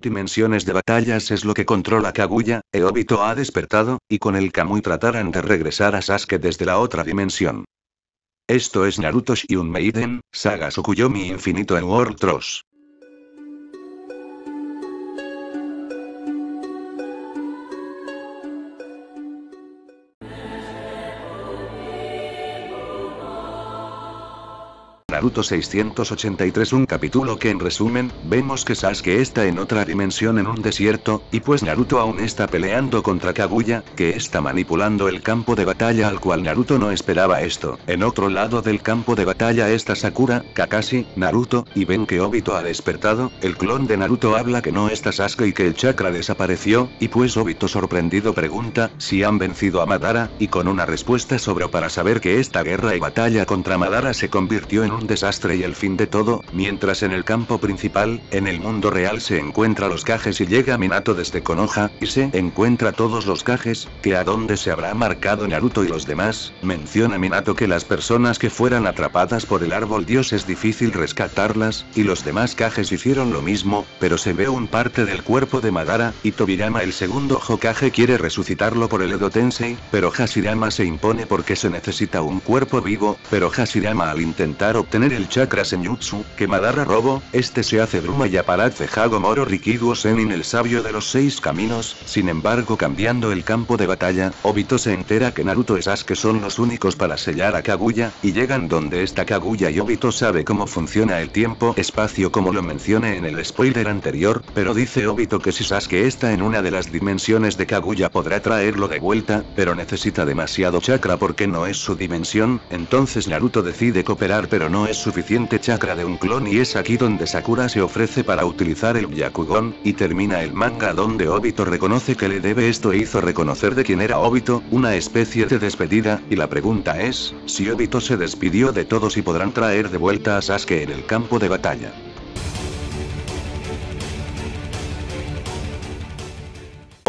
dimensiones de batallas es lo que controla Kaguya, Eobito ha despertado, y con el Kamui tratarán de regresar a Sasuke desde la otra dimensión. Esto es Naruto Shiun Maiden, Saga Tsukuyomi Infinito en World Tross. Naruto 683 un capítulo que en resumen, vemos que Sasuke está en otra dimensión en un desierto, y pues Naruto aún está peleando contra Kaguya, que está manipulando el campo de batalla al cual Naruto no esperaba esto. En otro lado del campo de batalla está Sakura, Kakashi, Naruto, y ven que Obito ha despertado, el clon de Naruto habla que no está Sasuke y que el chakra desapareció, y pues Obito sorprendido pregunta si han vencido a Madara, y con una respuesta sobre para saber que esta guerra y batalla contra Madara se convirtió en un desastre y el fin de todo, mientras en el campo principal, en el mundo real se encuentra los cajes y llega Minato desde Konoha, y se encuentra todos los cajes, que a donde se habrá marcado Naruto y los demás, menciona Minato que las personas que fueran atrapadas por el árbol dios es difícil rescatarlas, y los demás cajes hicieron lo mismo, pero se ve un parte del cuerpo de Madara, y Tobirama el segundo Hokage quiere resucitarlo por el Edo Tensei, pero Hashirama se impone porque se necesita un cuerpo vivo, pero Hashirama al intentar obtener el chakra senjutsu, que Madara robo, este se hace Bruma y aparece moro Rikiduo Senin el sabio de los seis caminos, sin embargo cambiando el campo de batalla, Obito se entera que Naruto y Sasuke son los únicos para sellar a Kaguya, y llegan donde está Kaguya y Obito sabe cómo funciona el tiempo-espacio como lo mencioné en el spoiler anterior, pero dice Obito que si Sasuke está en una de las dimensiones de Kaguya podrá traerlo de vuelta, pero necesita demasiado chakra porque no es su dimensión, entonces Naruto decide cooperar pero no es suficiente chakra de un clon y es aquí donde Sakura se ofrece para utilizar el Yakugon, y termina el manga donde Obito reconoce que le debe esto e hizo reconocer de quién era Obito, una especie de despedida, y la pregunta es, si Obito se despidió de todos y podrán traer de vuelta a Sasuke en el campo de batalla.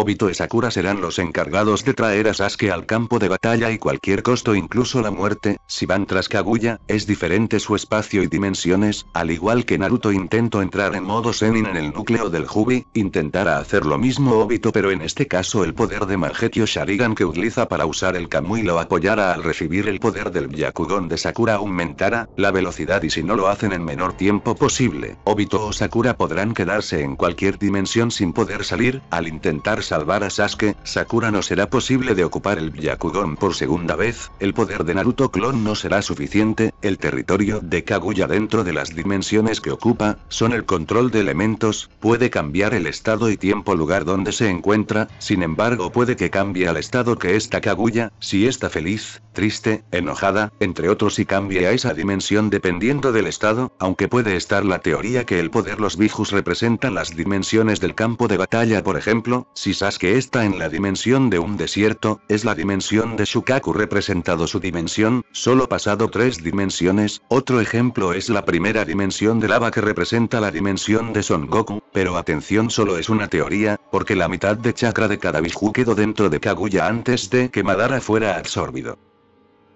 Obito y Sakura serán los encargados de traer a Sasuke al campo de batalla y cualquier costo incluso la muerte, si van tras Kaguya, es diferente su espacio y dimensiones, al igual que Naruto intentó entrar en modo Senin en el núcleo del Hubi, intentará hacer lo mismo Obito pero en este caso el poder de Mangekyo Sharigan que utiliza para usar el Kamui lo apoyará al recibir el poder del Byakugon de Sakura aumentará la velocidad y si no lo hacen en menor tiempo posible, Obito o Sakura podrán quedarse en cualquier dimensión sin poder salir, al intentarse salvar a Sasuke, Sakura no será posible de ocupar el byakugon por segunda vez, el poder de Naruto clon no será suficiente, el territorio de Kaguya dentro de las dimensiones que ocupa, son el control de elementos, puede cambiar el estado y tiempo lugar donde se encuentra, sin embargo puede que cambie al estado que está Kaguya, si está feliz, triste, enojada, entre otros y cambie a esa dimensión dependiendo del estado, aunque puede estar la teoría que el poder los bijus representan las dimensiones del campo de batalla por ejemplo, si que está en la dimensión de un desierto, es la dimensión de Shukaku representado su dimensión, solo pasado tres dimensiones, otro ejemplo es la primera dimensión de lava que representa la dimensión de Son Goku, pero atención solo es una teoría, porque la mitad de chakra de cada Biju quedó dentro de Kaguya antes de que Madara fuera absorbido.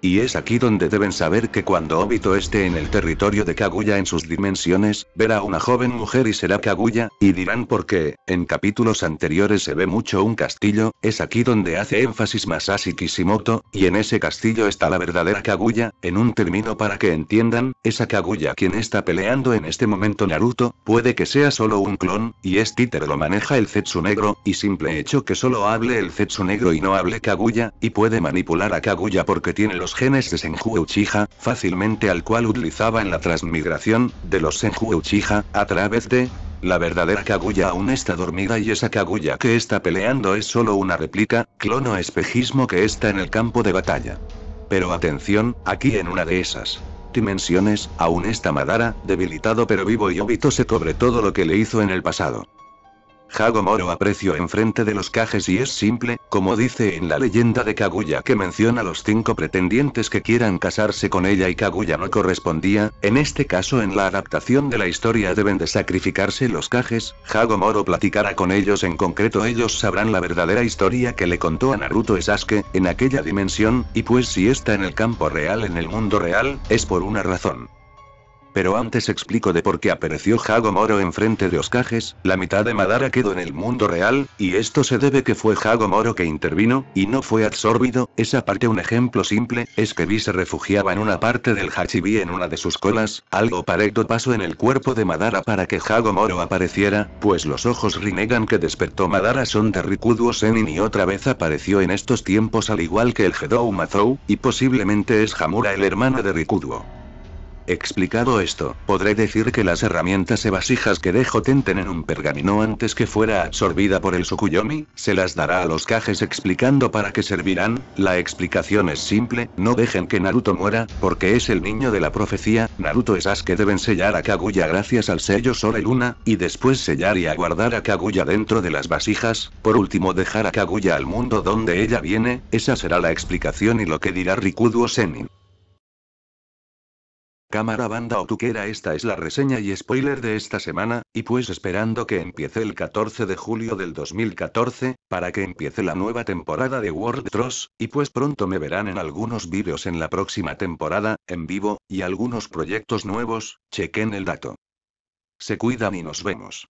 Y es aquí donde deben saber que cuando Obito esté en el territorio de Kaguya en sus dimensiones, verá a una joven mujer y será Kaguya, y dirán por qué. en capítulos anteriores se ve mucho un castillo, es aquí donde hace énfasis Masashi Kishimoto, y en ese castillo está la verdadera Kaguya, en un término para que entiendan, esa Kaguya quien está peleando en este momento Naruto, puede que sea solo un clon, y es títer lo maneja el Zetsu negro, y simple hecho que solo hable el Zetsu negro y no hable Kaguya, y puede manipular a Kaguya porque tiene los genes de Senju fácilmente al cual utilizaba en la transmigración, de los Senju Uchiha, a través de... La verdadera Kaguya aún está dormida y esa Kaguya que está peleando es solo una réplica, clono espejismo que está en el campo de batalla. Pero atención, aquí en una de esas dimensiones, aún está Madara, debilitado pero vivo y Obito se cobre todo lo que le hizo en el pasado. Hagomoro Moro aprecio enfrente de los cajes y es simple, como dice en la leyenda de Kaguya que menciona los cinco pretendientes que quieran casarse con ella y Kaguya no correspondía, en este caso en la adaptación de la historia deben de sacrificarse los cajes, Hagomoro Moro platicará con ellos en concreto ellos sabrán la verdadera historia que le contó a Naruto Sasuke, en aquella dimensión, y pues si está en el campo real en el mundo real, es por una razón. Pero antes explico de por qué apareció Jago Moro enfrente de Oscajes, la mitad de Madara quedó en el mundo real, y esto se debe que fue Jago Moro que intervino, y no fue absorbido, esa parte un ejemplo simple, es que Vi se refugiaba en una parte del Hachibi en una de sus colas, algo parecido pasó en el cuerpo de Madara para que Jago Moro apareciera, pues los ojos Rinnegan que despertó Madara son de Rikuduo Senin y otra vez apareció en estos tiempos al igual que el Gedou Mazou, y posiblemente es Hamura el hermano de Rikuduo. Explicado esto, podré decir que las herramientas e vasijas que dejo Tenten en un pergamino antes que fuera absorbida por el Sukuyomi, se las dará a los cajes explicando para qué servirán, la explicación es simple, no dejen que Naruto muera, porque es el niño de la profecía, Naruto es as que deben sellar a Kaguya gracias al sello Sol y Luna, y después sellar y aguardar a Kaguya dentro de las vasijas, por último dejar a Kaguya al mundo donde ella viene, esa será la explicación y lo que dirá Rikudo Senin. Cámara Banda o Tuquera esta es la reseña y spoiler de esta semana, y pues esperando que empiece el 14 de julio del 2014, para que empiece la nueva temporada de World Tross, y pues pronto me verán en algunos vídeos en la próxima temporada, en vivo, y algunos proyectos nuevos, chequen el dato. Se cuidan y nos vemos.